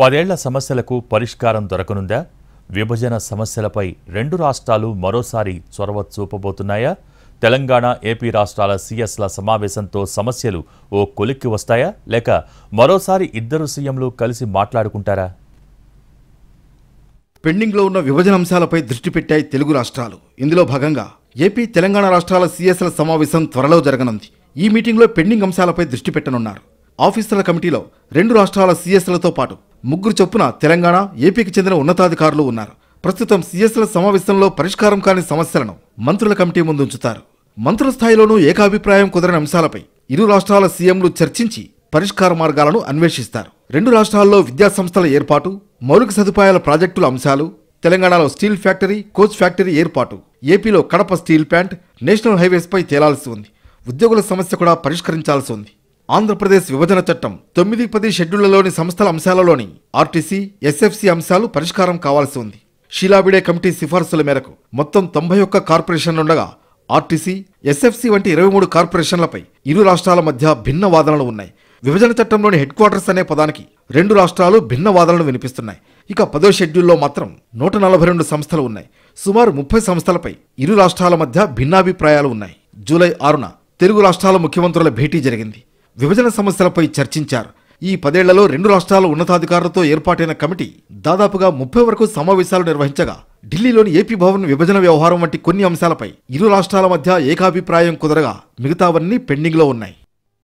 పదేళ్ల సమస్యలకు పరిష్కారం దొరకనుందా విభజన సమస్యలపై రెండు రాష్ట్రాలు మరోసారి చొరవ చూపబోతున్నాయా తెలంగాణ ఏపీ రాష్ట్రాల సీఎస్ల సమావేశంతో సమస్యలు ఓ కొలిక్కి వస్తాయా లేక మరోసారి ఇద్దరు సీఎంలు కలిసి మాట్లాడుకుంటారా పెండింగ్లో ఉన్న విభజన అంశాలపై దృష్టి పెట్టాయి తెలుగు రాష్ట్రాలు ఇందులో భాగంగా ఏపీ తెలంగాణ రాష్ట్రాల సీఎస్ల సమావేశం త్వరలో జరగనుంది ఈ మీటింగ్లో పెండింగ్ అంశాలపై దృష్టి పెట్టనున్నారు ఆఫీసర్ల కమిటీలో రెండు రాష్ట్రాల సీఎస్లతో పాటు ముగ్గురు చొప్పున తెలంగాణ ఏపీకి చెందిన ఉన్నతాధికారులు ఉన్నారు ప్రస్తుతం సీఎస్ల సమావేశంలో పరిష్కారం కాని సమస్యలను మంత్రుల కమిటీ ముందు ఉంచుతారు మంత్రుల స్థాయిలోనూ ఏకాభిప్రాయం కుదరని అంశాలపై ఇరు రాష్ట్రాల సీఎంలు చర్చించి పరిష్కార మార్గాలను అన్వేషిస్తారు రెండు రాష్ట్రాల్లో విద్యా సంస్థల ఏర్పాటు మౌలిక సదుపాయాల ప్రాజెక్టుల అంశాలు తెలంగాణలో స్టీల్ ఫ్యాక్టరీ కోచ్ ఫ్యాక్టరీ ఏర్పాటు ఏపీలో కడప స్టీల్ ప్లాంట్ నేషనల్ హైవేస్పై తేలాల్సి ఉంది ఉద్యోగుల సమస్య కూడా పరిష్కరించాల్సి ఉంది ఆంధ్రప్రదేశ్ విభజన చట్టం తొమ్మిది పది షెడ్యూళ్లలోని సంస్థల అంశాలలోని ఆర్టీసీ ఎస్ఎఫ్సి అంశాలు పరిష్కారం కావాల్సి ఉంది షీలాబిడే కమిటీ సిఫార్సుల మేరకు మొత్తం తొంభై ఒక్క కార్పొరేషన్లుండగా ఆర్టీసీ ఎస్ఎఫ్సి వంటి ఇరవై మూడు కార్పొరేషన్లపై ఇరు రాష్ట్రాల మధ్య భిన్న వాదనలు ఉన్నాయి విభజన చట్టంలోని హెడ్ క్వార్టర్స్ అనే పదానికి రెండు రాష్ట్రాలు భిన్న వాదనలు వినిపిస్తున్నాయి ఇక పదో షెడ్యూల్లో మాత్రం నూట నలభై రెండు సంస్థలు ఉన్నాయి సుమారు ముప్పై సంస్థలపై ఇరు రాష్ట్రాల మధ్య భిన్నాభిప్రాయాలు ఉన్నాయి జూలై ఆరున తెలుగు రాష్ట్రాల ముఖ్యమంత్రుల భేటీ జరిగింది విభజన సమస్యలపై చర్చించారు ఈ పదేళ్లలో రెండు రాష్ట్రాల ఉన్నతాధికారులతో ఏర్పాటైన కమిటీ దాదాపుగా ముప్పై వరకు సమావేశాలు నిర్వహించగా ఢిల్లీలోని ఏపీ భవన్ విభజన వ్యవహారం వంటి కొన్ని అంశాలపై ఇరు రాష్ట్రాల మధ్య ఏకాభిప్రాయం కుదరగా మిగతావన్నీ పెండింగ్లో ఉన్నాయి